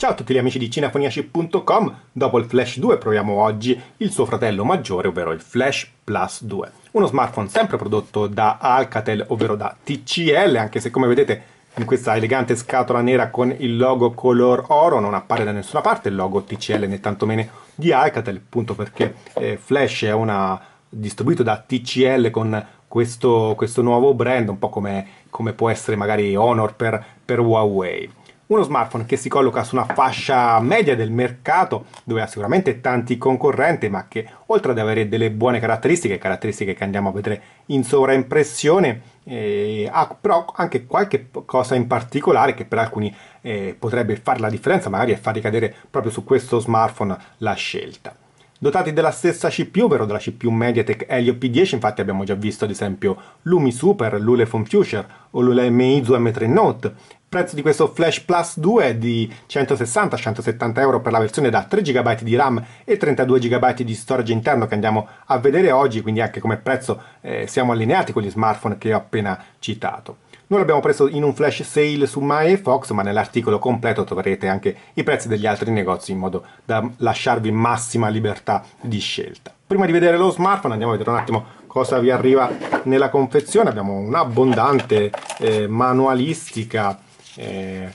Ciao a tutti gli amici di cinefoniaci.com, dopo il Flash 2 proviamo oggi il suo fratello maggiore, ovvero il Flash Plus 2, uno smartphone sempre prodotto da Alcatel, ovvero da TCL, anche se come vedete in questa elegante scatola nera con il logo color oro non appare da nessuna parte il logo TCL né tantomeno di Alcatel, appunto perché eh, Flash è una, distribuito da TCL con questo, questo, nuovo brand, un po' come, come può essere magari Honor per, per Huawei uno smartphone che si colloca su una fascia media del mercato dove ha sicuramente tanti concorrenti ma che oltre ad avere delle buone caratteristiche, caratteristiche che andiamo a vedere in sovraimpressione, eh, ha però anche qualche cosa in particolare che per alcuni eh, potrebbe fare la differenza magari e far ricadere proprio su questo smartphone la scelta dotati della stessa CPU, ovvero della CPU MediaTek Helio P10, infatti abbiamo già visto ad esempio Lumi Super, l'Ulefone Future o l'Ulemizu M3 Note. Il prezzo di questo Flash Plus 2 è di 160-170 euro per la versione da 3 GB di RAM e 32 GB di storage interno che andiamo a vedere oggi, quindi anche come prezzo eh, siamo allineati con gli smartphone che ho appena citato. Noi l'abbiamo preso in un flash sale su MyFox, ma nell'articolo completo troverete anche i prezzi degli altri negozi in modo da lasciarvi massima libertà di scelta. Prima di vedere lo smartphone andiamo a vedere un attimo cosa vi arriva nella confezione. Abbiamo un'abbondante eh, manualistica eh,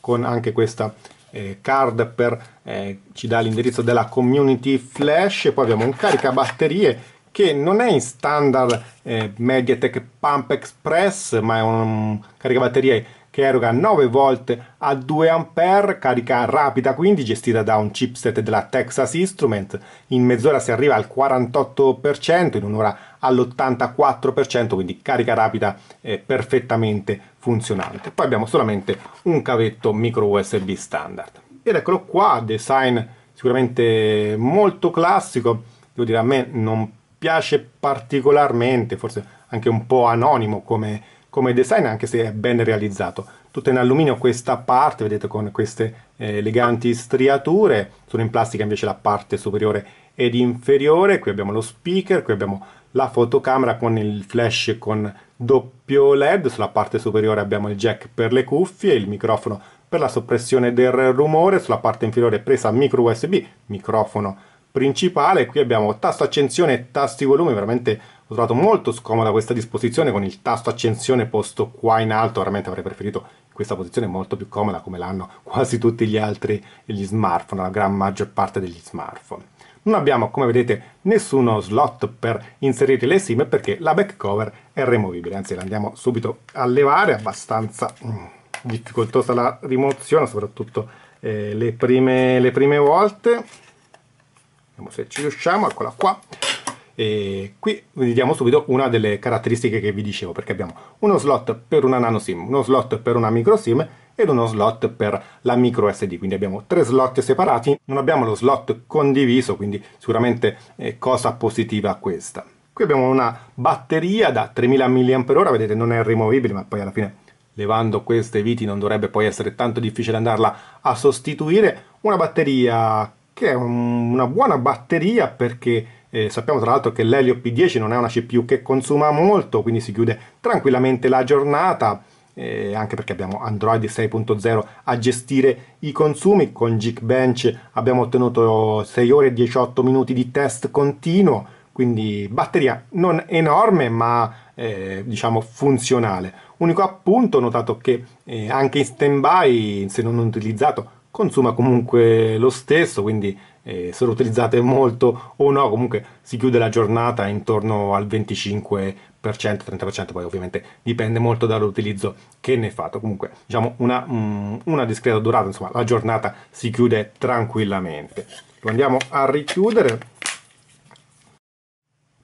con anche questa eh, card per eh, ci dà l'indirizzo della community flash. Poi abbiamo un caricabatterie che non è in standard eh, Mediatek Pump Express ma è un caricabatterie che eroga 9 volt a 2 A carica rapida quindi gestita da un chipset della Texas Instrument in mezz'ora si arriva al 48% in un'ora all'84% quindi carica rapida è perfettamente funzionante poi abbiamo solamente un cavetto micro USB standard ed eccolo qua design sicuramente molto classico devo dire a me non piace particolarmente, forse anche un po' anonimo come, come design, anche se è ben realizzato. Tutto in alluminio questa parte, vedete con queste eh, eleganti striature, sono in plastica invece la parte superiore ed inferiore, qui abbiamo lo speaker, qui abbiamo la fotocamera con il flash con doppio led, sulla parte superiore abbiamo il jack per le cuffie, il microfono per la soppressione del rumore, sulla parte inferiore presa micro USB, microfono principale. Qui abbiamo tasto accensione e tasti volume, veramente ho trovato molto scomoda questa disposizione con il tasto accensione posto qua in alto, veramente avrei preferito questa posizione molto più comoda come l'hanno quasi tutti gli altri gli smartphone, la gran maggior parte degli smartphone. Non abbiamo, come vedete, nessuno slot per inserire le SIM perché la back cover è removibile, anzi la andiamo subito a levare, è abbastanza mm, difficoltosa la rimozione, soprattutto eh, le, prime, le prime volte vediamo se ci riusciamo eccola qua e qui vediamo subito una delle caratteristiche che vi dicevo perché abbiamo uno slot per una nano sim uno slot per una micro sim ed uno slot per la micro SD, quindi abbiamo tre slot separati, non abbiamo lo slot condiviso, quindi sicuramente eh, cosa positiva questa. Qui abbiamo una batteria da 3000 mAh, vedete non è rimovibile, ma poi alla fine levando queste viti non dovrebbe poi essere tanto difficile andarla a sostituire, una batteria che è un, una buona batteria perché eh, sappiamo tra l'altro che l'Elio P10 non è una CPU che consuma molto, quindi si chiude tranquillamente la giornata, eh, anche perché abbiamo Android 6.0 a gestire i consumi, con Geekbench abbiamo ottenuto 6 ore e 18 minuti di test continuo, quindi batteria non enorme ma eh, diciamo funzionale. Unico appunto, ho notato che eh, anche in stand-by, se non utilizzato, consuma comunque lo stesso, quindi eh, se lo utilizzate molto o no, comunque si chiude la giornata intorno al 25%, 30%, poi ovviamente dipende molto dall'utilizzo che ne fate. Comunque, diciamo una, mh, mm, una discreta durata, insomma, la giornata si chiude tranquillamente. Lo andiamo a richiudere.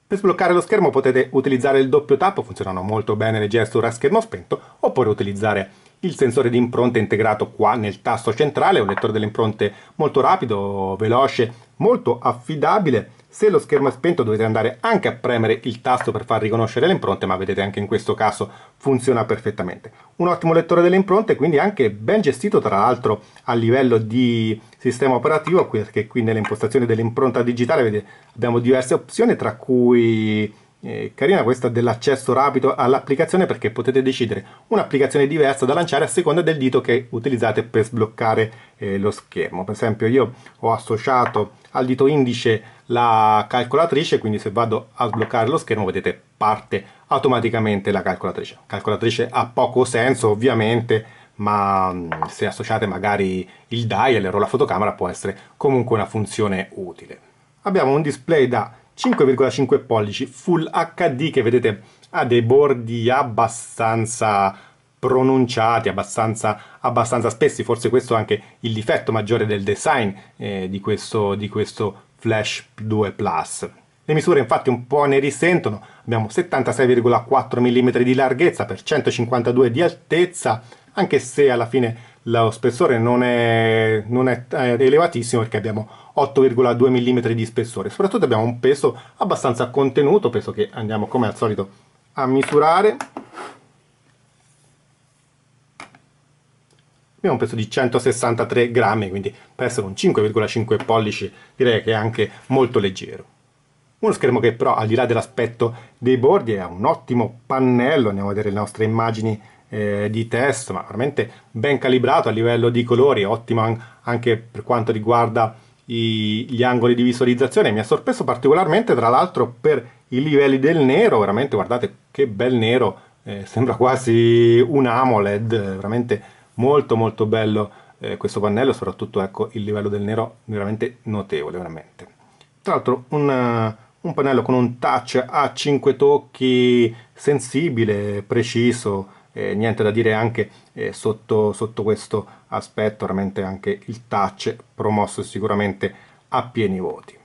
Per sbloccare lo schermo potete utilizzare il doppio tappo, funzionano molto bene le gesture a schermo spento, oppure utilizzare il sensore di impronte integrato qua nel tasto centrale, un lettore delle impronte molto rapido, veloce, molto affidabile. Se lo schermo è spento dovete andare anche a premere il tasto per far riconoscere le impronte, ma vedete anche in questo caso funziona perfettamente. Un ottimo lettore delle impronte, quindi anche ben gestito tra l'altro a livello di sistema operativo, perché qui nelle impostazioni dell'impronta digitale vede, abbiamo diverse opzioni, tra cui eh, carina questa dell'accesso rapido all'applicazione perché potete decidere un'applicazione diversa da lanciare a seconda del dito che utilizzate per sbloccare eh, lo schermo. Per esempio io ho associato al dito indice la calcolatrice, quindi se vado a sbloccare lo schermo vedete parte automaticamente la calcolatrice. Calcolatrice ha poco senso ovviamente, ma mm, se associate magari il dial o la fotocamera può essere comunque una funzione utile. Abbiamo un display da 5,5 pollici Full HD che vedete ha dei bordi abbastanza pronunciati, abbastanza, abbastanza spessi, forse questo è anche il difetto maggiore del design eh, di, questo, di questo Flash 2 Plus. Le misure infatti un po' ne risentono, abbiamo 76,4 mm di larghezza per 152 di altezza, anche se alla fine lo spessore non è, non è eh, elevatissimo perché abbiamo 8,2 mm di spessore soprattutto abbiamo un peso abbastanza contenuto peso che andiamo come al solito a misurare abbiamo un peso di 163 grammi quindi per essere un 5,5 pollici direi che è anche molto leggero uno schermo che però al di là dell'aspetto dei bordi è un ottimo pannello andiamo a vedere le nostre immagini eh, di test, ma veramente ben calibrato a livello di colori, ottimo anche per quanto riguarda i, gli angoli di visualizzazione. Mi ha sorpreso particolarmente, tra l'altro, per i livelli del nero, veramente guardate che bel nero, eh, sembra quasi un AMOLED, veramente molto molto bello eh, questo pannello, soprattutto ecco il livello del nero veramente notevole, veramente. Tra l'altro un, un pannello con un touch a 5 tocchi sensibile, preciso, eh, niente da dire anche eh, sotto, sotto questo aspetto, veramente anche il touch promosso sicuramente a pieni voti.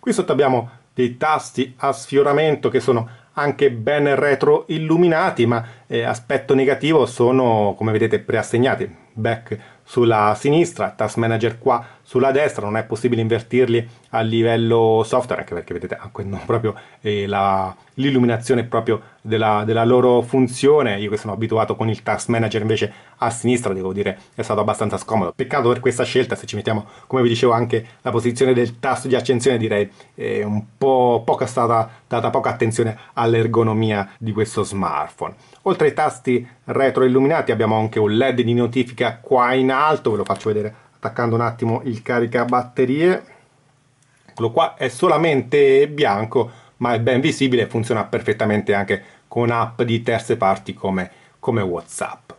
Qui sotto abbiamo dei tasti a sfioramento che sono anche ben retro illuminati, ma eh, aspetto negativo sono, come vedete, preassegnati, back sulla sinistra, task manager qua sulla destra, non è possibile invertirli a livello software, anche perché vedete anche non proprio eh, la, l'illuminazione proprio della, della, loro funzione, io che sono abituato con il task manager invece a sinistra, devo dire è stato abbastanza scomodo, peccato per questa scelta, se ci mettiamo come vi dicevo anche la posizione del tasto di accensione direi eh, un po' poco, stata data poca attenzione all'ergonomia di questo smartphone. Oltre ai tasti retroilluminati abbiamo anche un LED di notifica qua in alto, ve lo faccio vedere attaccando un attimo il caricabatterie. Quello qua è solamente bianco, ma è ben visibile e funziona perfettamente anche con app di terze parti come, come WhatsApp.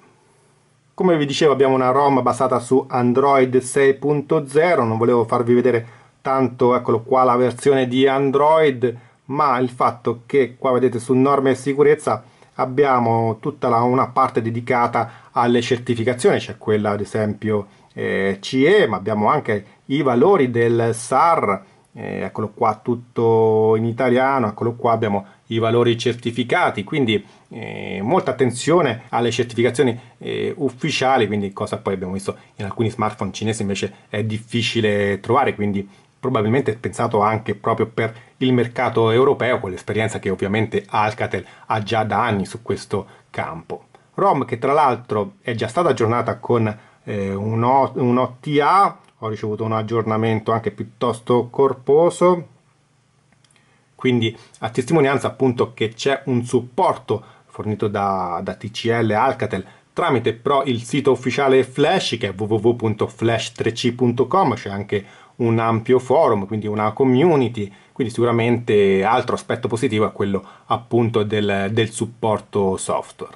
Come vi dicevo abbiamo una ROM basata su Android 6.0, non volevo farvi vedere tanto eccolo qua la versione di Android ma il fatto che qua vedete su norme e sicurezza abbiamo tutta la, una parte dedicata alle certificazioni, c'è quella ad esempio eh, CE, ma abbiamo anche i valori del SAR, eh, eccolo qua tutto in italiano, eccolo qua abbiamo i valori certificati, quindi eh, molta attenzione alle certificazioni eh, ufficiali, quindi cosa poi abbiamo visto in alcuni smartphone cinesi invece è difficile trovare, quindi probabilmente pensato anche proprio per il mercato europeo, con l'esperienza che ovviamente Alcatel ha già da anni su questo campo. ROM che tra l'altro è già stata aggiornata con eh, un, OTA, ho ricevuto un aggiornamento anche piuttosto corposo, quindi a testimonianza appunto che c'è un supporto fornito da, da TCL Alcatel tramite però il sito ufficiale Flash che è www.flash3c.com, c'è anche un un ampio forum, quindi una community, quindi sicuramente altro aspetto positivo è quello appunto del, del supporto software.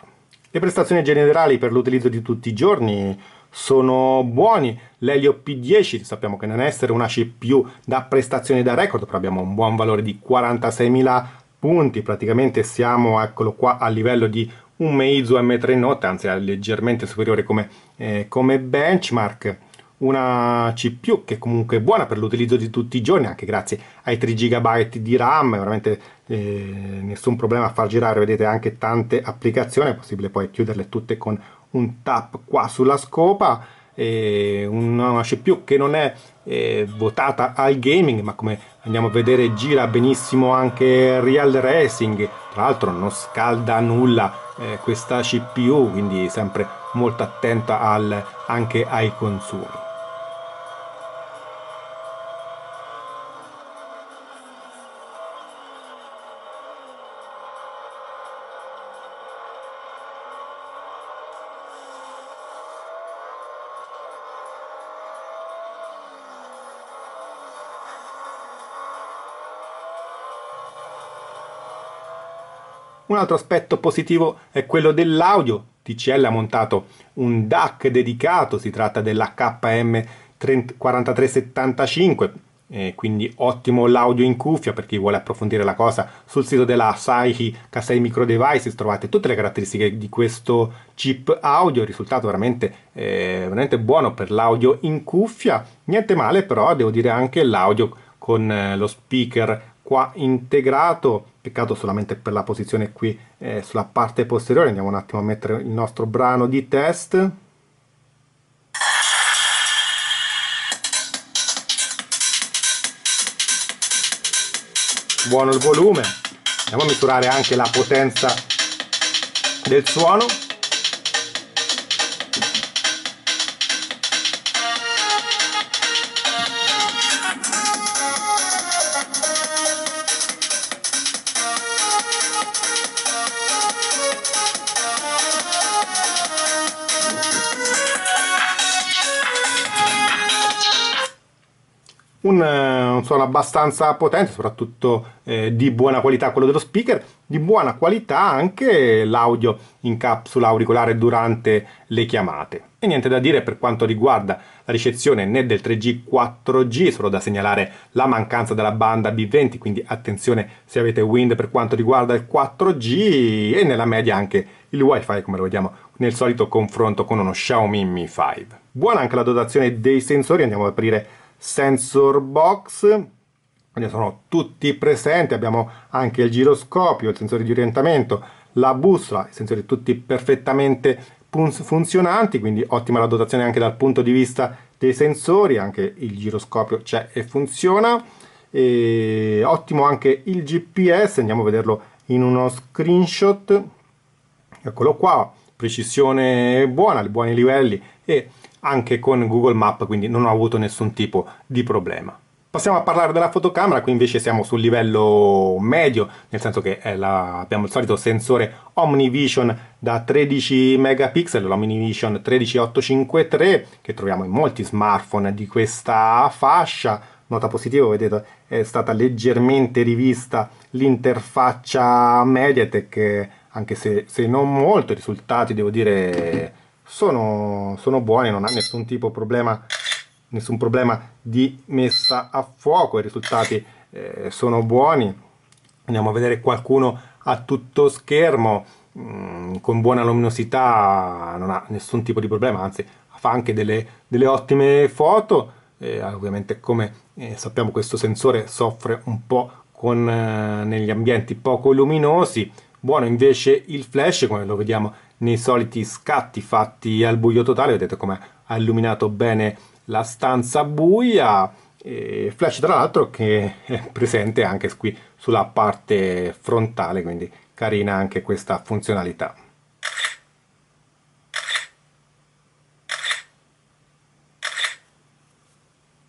Le prestazioni generali per l'utilizzo di tutti i giorni sono buoni. L'Elio P10 sappiamo che non è essere una CPU da prestazioni da record, però abbiamo un buon valore di 46.000 punti, praticamente siamo, eccolo qua, a livello di un Meizu M3 Note, anzi è leggermente superiore come, eh, come benchmark una CPU che comunque è buona per l'utilizzo di tutti i giorni, anche grazie ai 3 GB di RAM, veramente eh, nessun problema a far girare, vedete anche tante applicazioni, è possibile poi chiuderle tutte con un tap qua sulla scopa, eh, una CPU che non è eh, votata al gaming, ma come andiamo a vedere gira benissimo anche Real Racing, tra l'altro non scalda nulla eh, questa CPU, quindi sempre molto attenta al, anche ai consumi. Un altro aspetto positivo è quello dell'audio. TCL ha montato un DAC dedicato, si tratta della KM 4375, eh, quindi ottimo l'audio in cuffia per chi vuole approfondire la cosa. Sul sito della Asahi 6 Micro Devices trovate tutte le caratteristiche di questo chip audio, risultato veramente, eh, veramente buono per l'audio in cuffia. Niente male però, devo dire anche l'audio con eh, lo speaker qua integrato peccato solamente per la posizione qui eh, sulla parte posteriore andiamo un attimo a mettere il nostro brano di test buono il volume andiamo a misurare anche la potenza del suono un, eh, un suono abbastanza potente, soprattutto eh, di buona qualità quello dello speaker, di buona qualità anche l'audio in capsula auricolare durante le chiamate. E niente da dire per quanto riguarda la ricezione né del 3G 4G, solo da segnalare la mancanza della banda B20, quindi attenzione se avete Wind per quanto riguarda il 4G e nella media anche il WiFi come lo vediamo nel solito confronto con uno Xiaomi Mi 5. Buona anche la dotazione dei sensori, andiamo ad aprire sensor box sono tutti presenti abbiamo anche il giroscopio il sensore di orientamento la bussola i sensori tutti perfettamente funzionanti quindi ottima la dotazione anche dal punto di vista dei sensori anche il giroscopio c'è e funziona e ottimo anche il gps andiamo a vederlo in uno screenshot eccolo qua precisione buona buoni livelli e anche con Google Map, quindi non ho avuto nessun tipo di problema. Passiamo a parlare della fotocamera, qui invece siamo sul livello medio, nel senso che eh, la, abbiamo il solito sensore OmniVision da 13 megapixel, l'OmniVision 13853 che troviamo in molti smartphone di questa fascia. Nota positiva, vedete, è stata leggermente rivista l'interfaccia Mediatek, anche se, se non molto, i risultati devo dire sono, sono buone, non ha nessun tipo problema, nessun problema di messa a fuoco, i risultati eh, sono buoni. Andiamo a vedere qualcuno a tutto schermo, mh, mm, con buona luminosità, non ha nessun tipo di problema, anzi fa anche delle, delle ottime foto. Eh, ovviamente come eh, sappiamo questo sensore soffre un po' con, eh, negli ambienti poco luminosi, buono invece il flash come lo vediamo nei soliti scatti fatti al buio totale, vedete come ha illuminato bene la stanza buia, e flash tra l'altro che è presente anche qui sulla parte frontale, quindi carina anche questa funzionalità.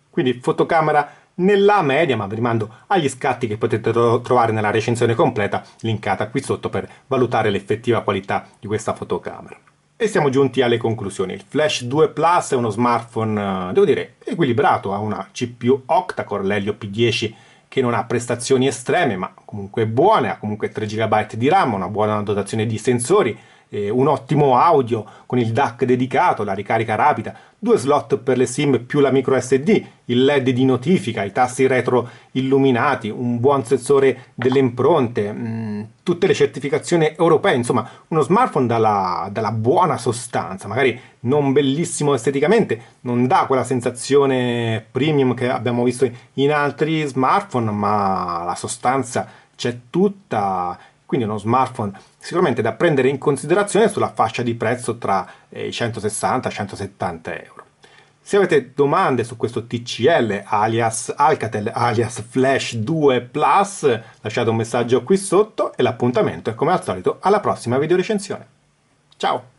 Quindi fotocamera nella media, ma vi rimando agli scatti che potete trovare nella recensione completa linkata qui sotto per valutare l'effettiva qualità di questa fotocamera. E siamo giunti alle conclusioni. Il Flash 2 Plus è uno smartphone, eh, devo dire, equilibrato, ha una CPU octa-core, l'Helio P10 che non ha prestazioni estreme, ma comunque buone, ha comunque 3 GB di RAM, una buona dotazione di sensori, eh, un ottimo audio con il DAC dedicato, la ricarica rapida, due slot per le SIM più la micro SD, il LED di notifica, i tasti retro illuminati, un buon sensore delle impronte, mh, mm, tutte le certificazioni europee, insomma uno smartphone dalla, dalla, buona sostanza, magari non bellissimo esteticamente, non dà quella sensazione premium che abbiamo visto in altri smartphone, ma la sostanza c'è tutta quindi uno smartphone sicuramente da prendere in considerazione sulla fascia di prezzo tra eh, i 160 e i 170 euro. Se avete domande su questo TCL alias Alcatel alias Flash 2 Plus, lasciate un messaggio qui sotto e l'appuntamento è come al solito alla prossima videorecensione. Ciao!